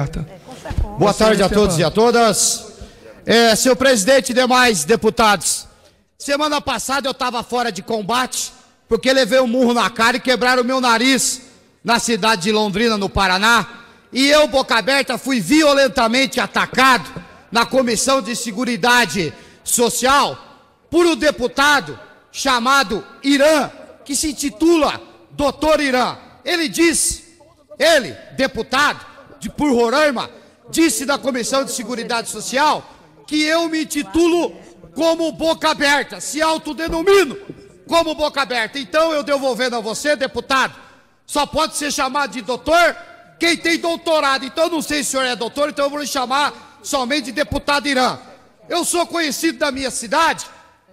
Ah, tá. é, Boa tarde a todos e a todas. É, seu presidente e demais deputados, semana passada eu estava fora de combate porque levei um murro na cara e quebraram o meu nariz na cidade de Londrina, no Paraná. E eu, boca aberta, fui violentamente atacado na Comissão de Seguridade Social por um deputado chamado Irã, que se intitula Doutor Irã. Ele diz, ele, deputado, de por Roraima, disse da Comissão de Seguridade Social que eu me intitulo como boca aberta, se autodenomino como boca aberta. Então eu devolvendo a você, deputado, só pode ser chamado de doutor quem tem doutorado. Então eu não sei se o senhor é doutor, então eu vou lhe chamar somente de deputado Irã. Eu sou conhecido da minha cidade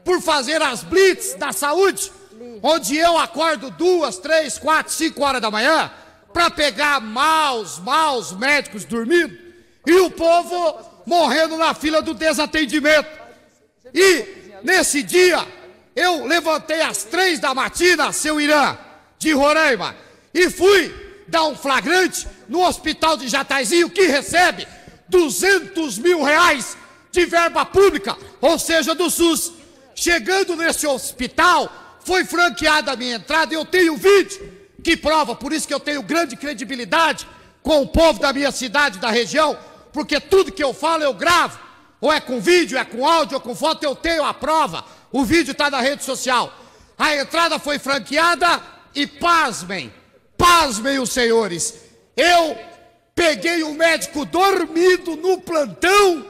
por fazer as blitz da saúde, onde eu acordo duas, três, quatro, cinco horas da manhã para pegar maus, maus médicos dormindo e o povo morrendo na fila do desatendimento. E nesse dia eu levantei às três da matina, seu Irã, de Roraima, e fui dar um flagrante no hospital de Jataizinho que recebe 200 mil reais de verba pública, ou seja, do SUS. Chegando nesse hospital, foi franqueada a minha entrada, eu tenho vídeo que prova, por isso que eu tenho grande credibilidade com o povo da minha cidade, da região, porque tudo que eu falo eu gravo, ou é com vídeo, é com áudio, ou com foto, eu tenho a prova. O vídeo está na rede social. A entrada foi franqueada e pasmem, pasmem os senhores. Eu peguei um médico dormido no plantão,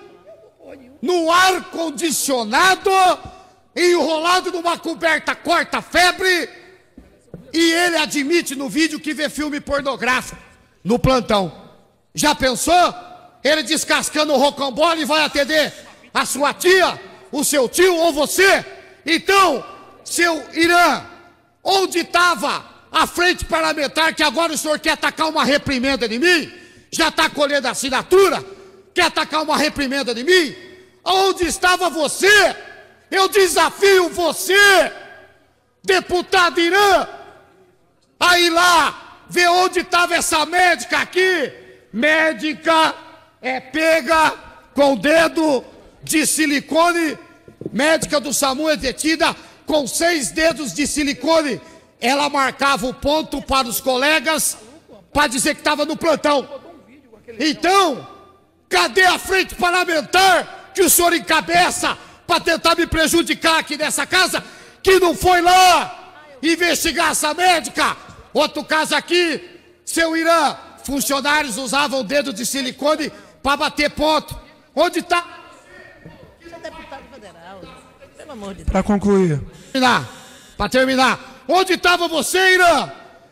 no ar condicionado, enrolado numa coberta corta febre e ele admite no vídeo que vê filme pornográfico no plantão. Já pensou? Ele descascando o rocambole vai atender a sua tia, o seu tio ou você? Então, seu Irã, onde estava a frente parlamentar que agora o senhor quer atacar uma reprimenda de mim? Já está colhendo assinatura? Quer atacar uma reprimenda de mim? Onde estava você? Eu desafio você, deputado Irã, Aí lá, vê onde estava essa médica aqui. Médica é pega com dedo de silicone. Médica do SAMU é detida com seis dedos de silicone. Ela marcava o ponto para os colegas para dizer que estava no plantão. Então, cadê a frente parlamentar que o senhor encabeça para tentar me prejudicar aqui nessa casa? Que não foi lá investigar essa médica Outro caso aqui, seu Irã, funcionários usavam o dedo de silicone para bater ponto. Onde está? Pelo amor de Deus. Para concluir. Para terminar. Onde estava você, Irã?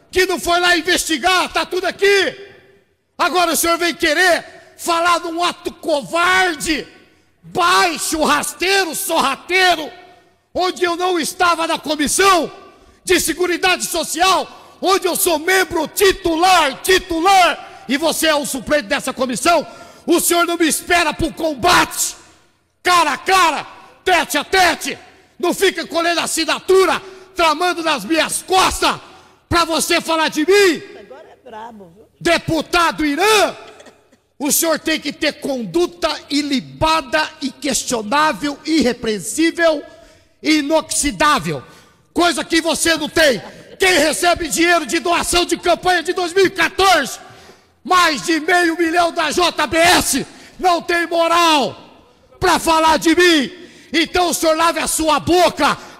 Que não foi lá investigar, está tudo aqui. Agora o senhor vem querer falar de um ato covarde, baixo, rasteiro, sorrateiro, onde eu não estava na comissão de Seguridade Social, onde eu sou membro titular, titular, e você é o suplente dessa comissão, o senhor não me espera para o combate, cara a cara, tete a tete, não fica colhendo assinatura, tramando nas minhas costas, para você falar de mim. Agora é brabo, viu? Deputado Irã, o senhor tem que ter conduta ilibada, inquestionável, irrepreensível e inoxidável. Coisa que você não tem. Quem recebe dinheiro de doação de campanha de 2014, mais de meio milhão da JBS, não tem moral para falar de mim. Então o senhor lave a sua boca